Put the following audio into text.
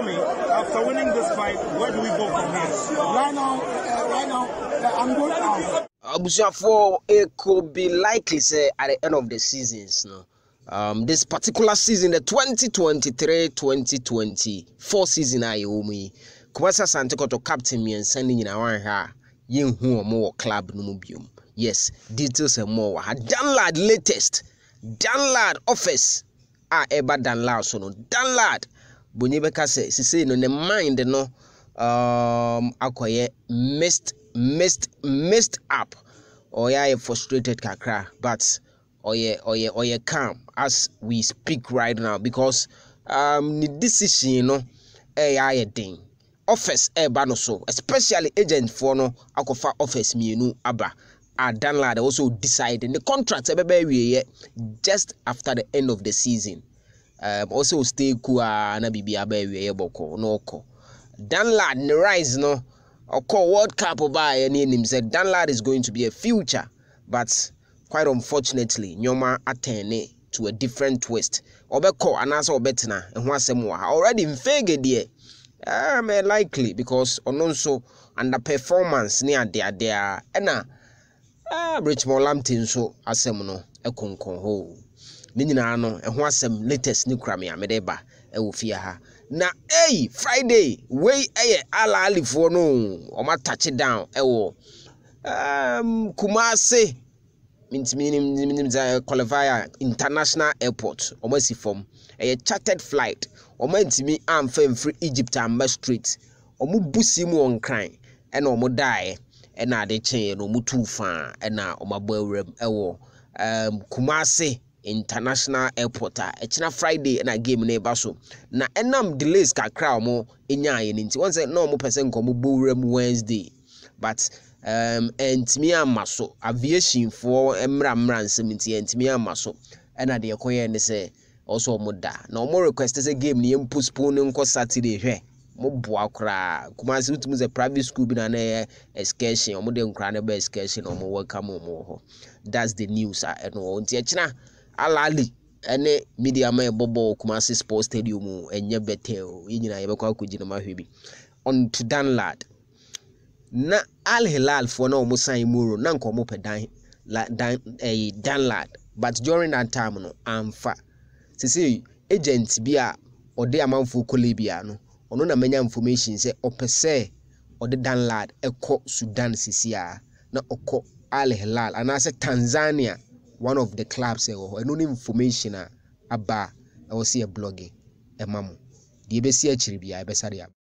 tell me, after winning this fight, where do we go from here? Right now, uh, right now, uh, I'm going out. Abusiafo, it could be likely, say, at the end of the seasons, no. Um, this particular season, the 2023-2024 season, I owe me. Kumasa Santekoto captain me and sending in a one ha. Yinhu more club no mubium. Yes, details and more. Download latest. Download office. Ah, Eba download so no. Download bonyi bɛka sɛ sisei no ne mind no um, akɔyɛ mist mist mist up ɔyɛ ayɛ frustrated kakra but ɔyɛ ɔyɛ ɔyɛ calm as we speak right now because um, ne decision no ɛyɛ ayɛ den office ɛɛba no so especially agentfoɔ no akɔfa office mmienu aba adanlad also decide ne contract ɛbɛbɛ awieɛ just after the end of the season um, ɔsɛ o stay cool na biribi aba awieɛ bɔkɔ na ɔkɔ danlad ne rise no ɔkɔ world cup baeɛ ne anim sɛ danlad is going to be a future but quite unfortunately nneɛma atɛn ne to a different twist ɔbɛkɔ anaasɛ ɔbɛtena ɛho asɛm wɔ ha already mfeege deɛ um, likely because ɔno nso under performance ne adeadeɛ a ɛna uh, ah, richmond lamte nso asɛm no ɛkonkɔn hɔ ne nyinaa no ɛho asɛm latest ne kura me a mede ba ɛwɔ fie ha na ei friday wei ɛyɛ alaalifoɔ no ɔmo atakye down ɛwɔ um, kumase qualifier international airport ɔmo asi fam ɛyɛ chartered flight ɔmo ntumi amfa mfiri egypt amba street ɔmo bu si mu wɔn kran ɛna ɔmo daeɛ ɛna ade kyeeɛ na ɔmo tuu faa ɛna ɔmo abɔ awuram ɛwɔ. um, kumase international airport a ɛkyena friday na game no ɛba so na ɛnam delays kakra a wɔn nyaayɛ no nti wɔn sɛ na wɔn pɛ sɛ nkɔmɔ bɔ wura mu wednesday but um, ɛntumi ama so aviationfoɔ mmeramera nsɛm nti ɛntumi ama so ɛna deɛ ɛkɔyɛ ne sɛ ɔsɔ wɔn da na wɔn request sɛ game no yɛn postpone nkɔ saturday hwɛ moboa koraa kumase wotumi sɛ private school bi na na ɛyɛ excursion ɔmo de nkora no ba excursion na ɔmo welcome ɔmo wɔ hɔ that's the news a ɛno wɔ nti ɛkyina alali ɛne media ma ɛbɔbɔ wɔ kumase sports stadium ɛnyɛ bɛtɛ o yɛn nyinaa yɛbɛkɔ akɔgyi na mahwɛ bi on to danlad na al hilalfoɔ na ɔmo sign muro na nka ɔmo pɛ dan la dan ɛyi danlad but during that time no amfa sisi agent bi a ɔde amanfoɔ kɔlɛ bi no ɔno na manya information sɛ ɔpɛ sɛ ɔde danlad ɛkɔ sudan sisi a na ɔkɔ al hilal anaasɛ tanzania one of the clubs ɛwɔ hɔ ɛno ne information a aba a ɛwɔ sɛ yɛ blɔge ɛma mo deɛ ɛbɛsi akyiri biara ɛbɛsare aba